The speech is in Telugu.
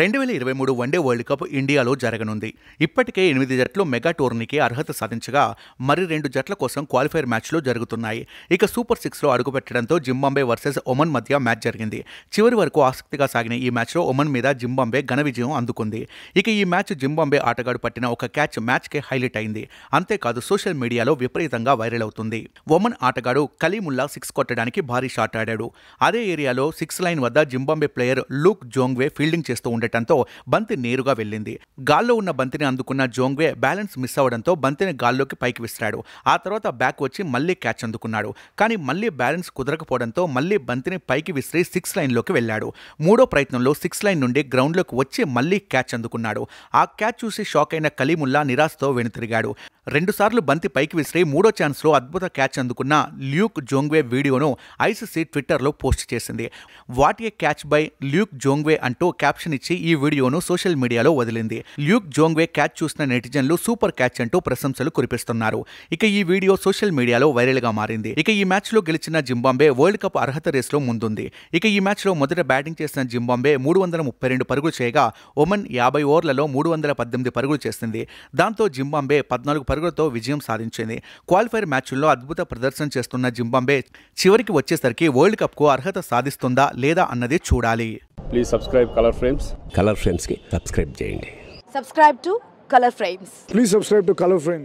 రెండు వేల ఇరవై మూడు వన్డే వరల్డ్ కప్ ఇండియాలో జరగనుంది ఇప్పటికే ఎనిమిది జట్లు మెగా టోర్నీకి అర్హత సాధించగా మరి రెండు జట్ల కోసం క్వాలిఫైర్ మ్యాచ్లు జరుగుతున్నాయి ఇక సూపర్ సిక్స్లో అడుగుపెట్టడంతో జింబాంబే వర్సెస్ ఒమన్ మధ్య మ్యాచ్ జరిగింది చివరి వరకు ఆసక్తిగా సాగిన ఈ మ్యాచ్లో ఒమన్ మీద జింబాంబే ఘన విజయం అందుకుంది ఇక ఈ మ్యాచ్ జింబాంబే ఆటగాడు పట్టిన ఒక క్యాచ్ మ్యాచ్కే హైలైట్ అయింది అంతేకాదు సోషల్ మీడియాలో విపరీతంగా వైరల్ అవుతుంది ఒమన్ ఆటగాడు కలీముల్లా సిక్స్ కొట్టడానికి భారీ షాట్ ఆడాడు అదే ఏరియాలో సిక్స్ లైన్ వద్ద Zimbabwe player Luke Jongwe fielding చేస్తూ ఉండటంతో బంతి నేరుగా వెళ్ళింది గాల్లో ఉన్న బంతిని అందుకున్న జోంగ్వే బ్యాలెన్స్ మిస్ అవడంతో బంతిని గాల్లోకి పైకి విసిరాడు ఆ తర్వాత బ్యాక్ వచ్చి మళ్ళీ క్యాచ్ అందుకున్నాడు కానీ మళ్ళీ బ్యాలెన్స్ కుదరకపోవడంతో మళ్ళీ బంతిని పైకి విసిరి సిక్స్ లైన్లోకి వెళ్ళాడు మూడో ప్రయత్నంలో సిక్స్ లైన్ నుండి గ్రౌండ్లోకి వచ్చి మళ్ళీ క్యాచ్ అందుకున్నాడు ఆ క్యాచ్ చూసి షాక్ అయిన కలీముల్లా నిరాశతో వెనుతిరిగాడు రెండుసార్లు బంతి పైకి విసిరి మూడో ఛాన్స్లో అద్భుత క్యాచ్ అందుకున్న ల్యూక్ జోంగ్వే వీడియోను ఐసీసీ ట్విట్టర్లో పోస్ట్ చేసింది what a catch by Luke Jongwe అంటూ క్యాప్షన్ ఇచ్చి ఈ వీడియోను సోషల్ మీడియాలో వదిలింది ల్యూక్ జోంగ్వే క్యాచ్ చూసిన నెటిజన్లు సూపర్ క్యాచ్ అంటూ ప్రశంసలు కురిపిస్తున్నారు ఇక ఈ వీడియో సోషల్ మీడియాలో వైరల్గా మారింది ఇక ఈ మ్యాచ్లో గెలిచిన జింబాంబే వరల్డ్ కప్ అర్హత రేస్లో ముందుంది ఇక ఈ మ్యాచ్లో మొదట బ్యాటింగ్ చేసిన జింబాంబే మూడు వందల ముప్పై రెండు పరుగులు చేయగా ఒమన్ యాభై ఓవర్లలో మూడు వందల పద్దెనిమిది పరుగులు చేసింది దాంతో జింబాంబే పద్నాలుగు పరుగులతో విజయం సాధించింది క్వాలిఫైర్ మ్యాచ్ల్లో అద్భుత ప్రదర్శన చేస్తున్న జింబాంబే చివరికి వచ్చేసరికి వరల్డ్ కప్కు అర్హత సాధిస్తుందా లేదా అన్నది చూడాలి please subscribe colour frames colour కి సబ్స్క్రైబ్ చేయండి subscribe to colour frames please subscribe to colour frames